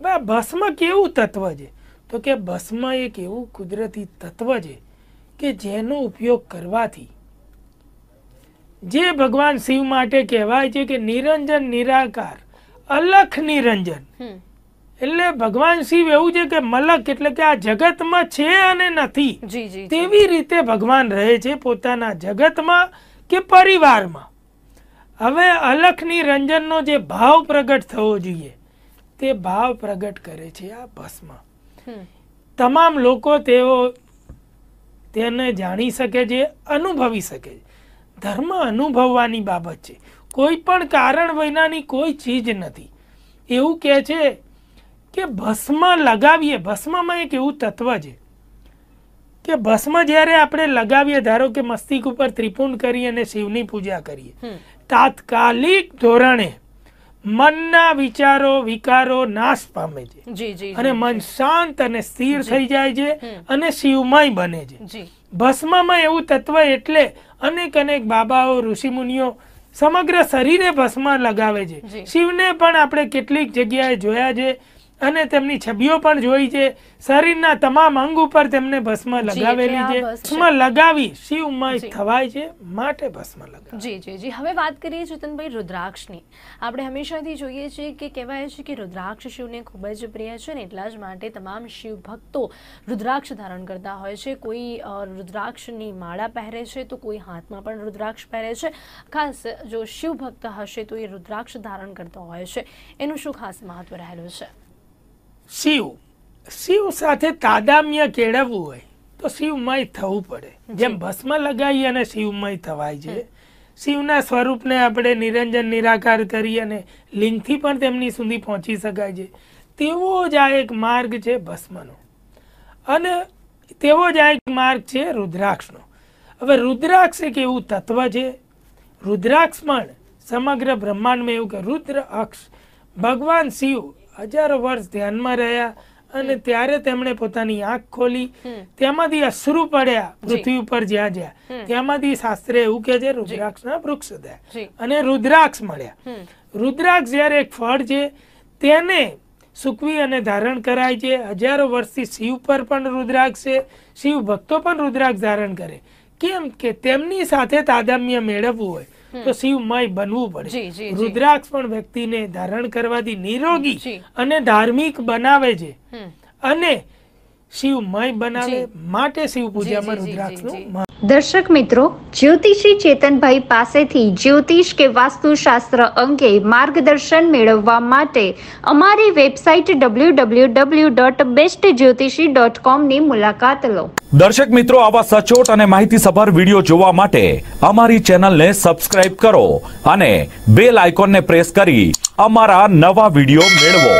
હવે આ ભસ્મ કેવું તત્વ છે તો કે ભસ્મ એક એવું કુદરતી તત્વ છે કે જેનો ઉપયોગ કરવાથી જે ભગવાન શિવ માટે કહેવાય છે કે નિરંજન નિરાકાર અલખ નિરંજન એટલે ભગવાન શિવ એવું છે કે મલક એટલે કે આ જગતમાં છે અને નથી તેવી રીતે ભગવાન રહે છે પોતાના જગતમાં કે પરિવારમાં હવે અલખ નિરંજનનો જે ભાવ પ્રગટ થવો જોઈએ તે ભાવ પ્રગટ કરે છે આ ભસ્મ તમામ લોકો તેઓ તેને જાણી શકે છે અનુભવી શકે છે ધર્મ અનુભવવાની બાબત છે કોઈ પણ કારણ વિનાની કોઈ ચીજ નથી એવું કહે છે કે ભસ્મ લગાવીએ ભસ્મમાં એક એવું તત્વ છે કે ભસ્મ જ્યારે આપણે લગાવીએ ધારો કે મસ્તિક ઉપર ત્રિપુંડ કરી અને શિવની પૂજા કરીએ તાત્કાલિક ધોરણે મનના વિચારો વિકારો નાશ પામે છે અને મન શાંત અને સ્થિર થઈ જાય છે અને શિવમય બને છે ભસ્મમાં એવું તત્વ એટલે અનેક અનેક બાબાઓ ઋષિમુનિઓ સમગ્ર શરીરે ભસ્મ લગાવે છે શિવને પણ આપણે કેટલીક જગ્યાએ જોયા છે અને તેમની છબીઓ પણ જોઈ છે શરીરના તમામ અંગ ઉપર તેમને ભસ્મ લગાવેલી છે ભસ્મ લગાવી શિવ શિવમય થવાય છે માટે ભસ્મ લગાવ જી જી જી હવે વાત કરીએ જતનભાઈ રુદ્રાક્ષની આપણે હંમેશાથી જોઈએ છીએ કે કહેવાય છે કે રુદ્રાક્ષ શિવને ખૂબ જ પ્રિય છે ને એટલા જ માટે તમામ શિવ ભક્તો રુદ્રાક્ષ ધારણ કરતા હોય છે કોઈ રુદ્રાક્ષની માળા પહેરે છે તો કોઈ હાથમાં પણ રુદ્રાક્ષ પહેરે છે ખાસ જો શિવ ભક્ત હશે તો એ રુદ્રાક્ષ ધારણ કરતા હોય છે એનું શું ખાસ મહત્વ રહેલું છે શિવ શિવ સાથે તાદામ્ય કેળવવું હોય તો શિવમય થવું પડે જેમ ભસ્મ લગાવી અને શિવમય થવાય છે શિવના સ્વરૂપને આપણે નિરંજન નિરાકાર કરી અને લિંગથી પણ તેમની સુધી પહોંચી શકાય છે તેવો જ આ એક માર્ગ છે ભસ્મનો અને તેવો જ આ એક માર્ગ છે રુદ્રાક્ષનો હવે રુદ્રાક્ષ એક એવું તત્વ છે રુદ્રાક્ષ પણ સમગ્ર બ્રહ્માંડમાં એવું કે રુદ્ર અક્ષ ભગવાન શિવ હજાર વર્ષ ધ્યાનમાં રહ્યા અને ત્યારે તેમણે પોતાની આંખ ખોલી તેમાંથી અશ્રુ પડ્યા પૃથ્વી ઉપર જ્યાં જ્યાં ત્યાંમાંથી શાસ્ત્રે એવું કે છે રુદ્રાક્ષના વૃક્ષ હતા અને રુદ્રાક્ષ મળ્યા રુદ્રાક્ષ જ્યારે એક ફળ છે તેને સૂકવી અને ધારણ કરાય છે હજારો વર્ષથી શિવ પર પણ રુદ્રાક્ષ છે શિવ ભક્તો પણ રુદ્રાક્ષ ધારણ કરે કેમ કે તેમની સાથે તાદમ્ય મેળવવું હોય તો શિવમય બનવું પડે રુદ્રાક્ષ પણ વ્યક્તિને ધારણ કરવાથી નિરોગી અને ધાર્મિક બનાવે છે અને શિવમય બનાવે માટે શિવ પૂજામાં રુદ્રાક્ષનું દર્શક મિત્રો જ્યોતિષી ચેતનભાઈ પાસેથી જ્યોતિષ કે વાસ્તુશાસ્ત્ર અંગે માર્ગદર્શન મેળવવા માટે અમારી website W W W dot best જ્યોતિષી ડોટ કોમની મુલાકાત લો દર્શક મિત્રો આવા સચોટ અને માહિતીસભર વિડીયો જોવા માટે અમારી ચેનલને સબસ્ક્રાઇબ કરો અને બેલ આઇકોનને પ્રેસ કરી અમારા નવા વિડીયો મેળવો